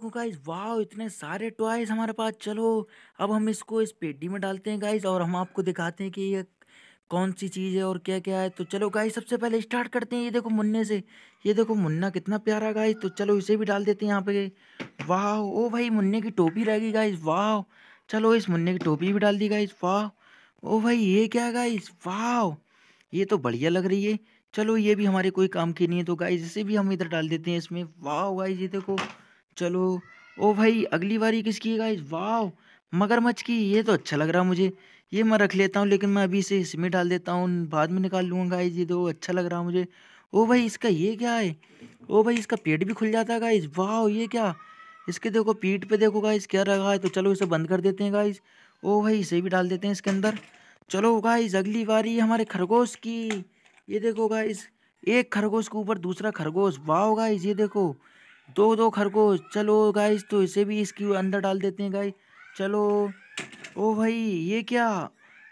देखो गाइज वाह इतने सारे टॉयज हमारे पास चलो अब हम इसको इस पेटी में डालते हैं गाइज और हम आपको दिखाते हैं कि ये कौन सी चीज़ है और क्या क्या है तो चलो गाइज सबसे पहले स्टार्ट करते हैं ये देखो मुन्ने से ये देखो मुन्ना कितना प्यारा गाइज तो चलो इसे भी डाल देते हैं यहाँ पे वाह ओ भाई मुन्ने की टोपी रहेगी गाइज वाह चलो इस मुन्ने की टोपी भी डाल दी गाइज वाह ओ भाई ये क्या गाइज वाह ये तो बढ़िया लग रही है चलो ये भी हमारे कोई काम की नहीं है तो गाइज इसे भी हम इधर डाल देते हैं इसमें वाह गाइज ये देखो चलो ओ भाई अगली बारी किसकी है गाइज वाह मगरमच्छ की ये तो अच्छा लग रहा मुझे ये मैं रख लेता हूँ लेकिन मैं अभी इसे इसमें डाल देता हूँ बाद में निकाल लूँगा गाइज ये तो अच्छा लग रहा मुझे ओ भाई इसका ये क्या है ओ भाई इसका पेट भी खुल जाता है गाइज वाह ये क्या इसके देखो पीठ पे देखो गाइज क्या रखा है तो चलो इसे बंद कर देते हैं गाइज ओ भाई इसे भी डाल देते हैं इसके अंदर चलो गाइज अगली बारी हमारे खरगोश की ये देखो गाइज एक खरगोश के ऊपर दूसरा खरगोश वाह गाइज ये देखो दो दो खरगोश चलो गाइस तो इसे भी इसके अंदर डाल देते हैं गाइस चलो ओ भाई ये क्या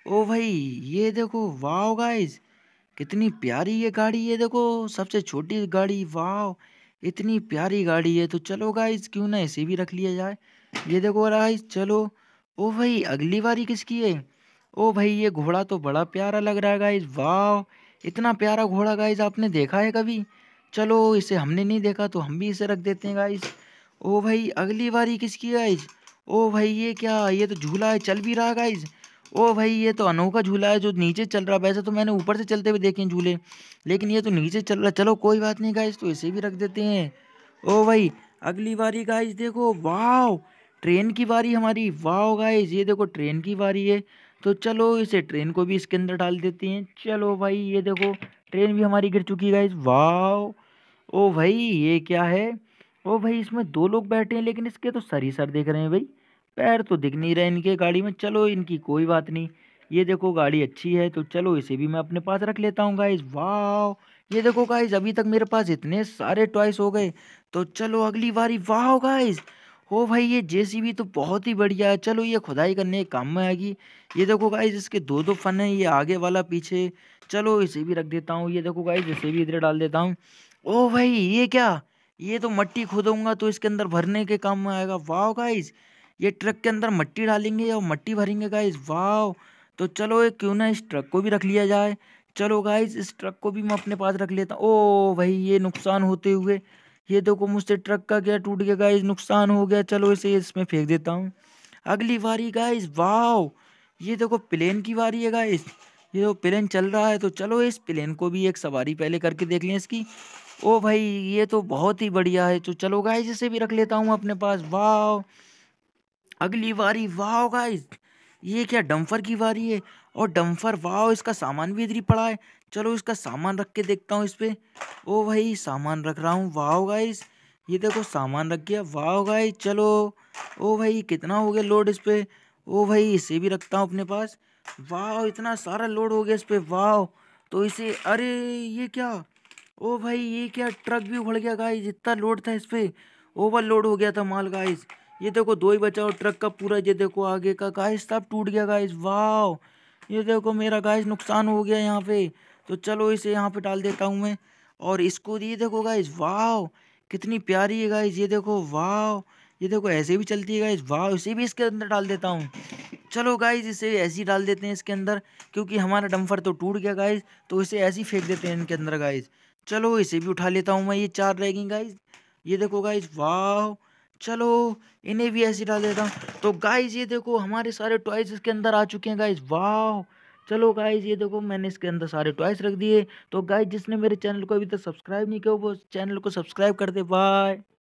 ओ भाई ये देखो वाह गाइस कितनी प्यारी ये गाड़ी है देखो सबसे छोटी गाड़ी वाह इतनी प्यारी गाड़ी है तो चलो गाइस क्यों ना इसे भी रख लिया जाए ये देखो गाइस चलो ओ भाई अगली बारी किसकी है ओ भाई ये घोड़ा तो बड़ा प्यारा लग रहा है गाइज वाह इतना प्यारा घोड़ा गाइज आपने देखा है कभी चलो इसे हमने नहीं देखा तो हम भी इसे रख देते हैं गाइस ओ भाई अगली बारी किसकी गाइज ओ भाई ये क्या ये तो झूला है चल भी रहा गाइज ओ भाई ये तो अनोखा झूला है जो नीचे चल रहा है वैसे तो मैंने ऊपर से चलते हुए देखे झूले लेकिन ये तो नीचे चल रहा चलो कोई बात नहीं गाइज तो इसे भी रख देते हैं ओ भाई अगली बारी गाइज देखो वाह ट्रेन की बारी हमारी वाह गाइज ये देखो ट्रेन की बारी है तो चलो इसे ट्रेन को भी इसके अंदर डाल देते हैं चलो भाई ये देखो ट्रेन भी हमारी गिर चुकी है गाइज वाह ओ भाई ये क्या है ओ भाई इसमें दो लोग बैठे हैं लेकिन इसके तो सर ही सर देख रहे हैं भाई पैर तो दिख नहीं रहे इनके गाड़ी में चलो इनकी कोई बात नहीं ये देखो गाड़ी अच्छी है तो चलो इसे भी मैं अपने पास रख लेता हूँ गाइज वाह ये देखो गाइज अभी तक मेरे पास इतने सारे टॉयस हो गए तो चलो अगली बारी वाह गाइज ओ भाई ये जेसीबी तो बहुत ही बढ़िया है चलो ये खुदाई करने के काम में आएगी ये देखो गाइज इसके दो दो फन है ये आगे वाला पीछे चलो इसे भी रख देता हूँ ये देखो गाइज इसे भी इधर डाल देता हूँ ओ भाई ये क्या ये तो मट्टी खोदूंगा तो इसके अंदर भरने के काम में आएगा वाह गाइज ये ट्रक के अंदर मट्टी डालेंगे और मट्टी भरेंगे गाइज वाह तो चलो ये क्यों ना इस ट्रक को भी रख लिया जाए चलो गाइज इस ट्रक को भी मैं अपने पास रख लेता ओ भाई ये नुकसान होते हुए ये देखो मुझसे ट्रक का क्या टूट गया गाइज नुकसान हो गया चलो इसे इसमें फेंक देता हूँ अगली बारी गाइज वाओ ये देखो प्लेन की बारी है गाइज ये देखो प्लेन चल रहा है तो चलो इस प्लेन को भी एक सवारी पहले करके देख लें इसकी ओ भाई ये तो बहुत ही बढ़िया है तो चलो गाइज इसे भी रख लेता हूँ अपने पास वाह अगली बारी वाह गाइज ये क्या डम्फर की वारी है और डम्फर वाह इसका सामान भी इधरी पड़ा है चलो इसका सामान रख के देखता हूँ इस पर ओ भाई सामान रख रहा हूँ वाह गाइस ये देखो सामान रख गया वाह गाइस चलो ओ भाई कितना हो गया लोड इस पर ओ भाई इसे भी रखता हूँ अपने पास वाह इतना सारा लोड हो गया इस पर वाह तो इसे अरे ये क्या ओ भाई ये क्या ट्रक भी उखड़ गया गाइस इतना लोड था इस पर ओवर लोड हो गया था माल गाइस ये देखो दो ही बचा और ट्रक का पूरा ये देखो आगे का गाइस सब टूट गया गाइस वाह ये देखो मेरा गाइस नुकसान हो गया यहाँ पे तो चलो इसे यहाँ पे डाल देता हूँ मैं और इसको ये देखो गाइस वाह कितनी प्यारी है गाइस ये देखो वाह ये देखो ऐसे भी चलती है गाइस वाह इसे भी इसके अंदर डाल देता हूँ चलो गाइज इसे ऐसे ही डाल देते हैं इसके अंदर क्योंकि हमारा डम्फर तो टूट गया गाइज तो इसे ऐसे ही फेंक देते हैं इनके अंदर गाइज चलो इसे भी उठा लेता हूँ मैं ये चार रह गई गाइज ये देखो गाइज वाह चलो इन्हें भी ऐसे डाल देता हूँ तो गाइज ये देखो हमारे सारे टॉयज इसके अंदर आ चुके हैं गाइज वाह चलो गाइज ये देखो मैंने इसके अंदर सारे टॉयस रख दिए तो गाइज जिसने मेरे चैनल को अभी तक सब्सक्राइब नहीं किया वो चैनल को सब्सक्राइब कर दे बाय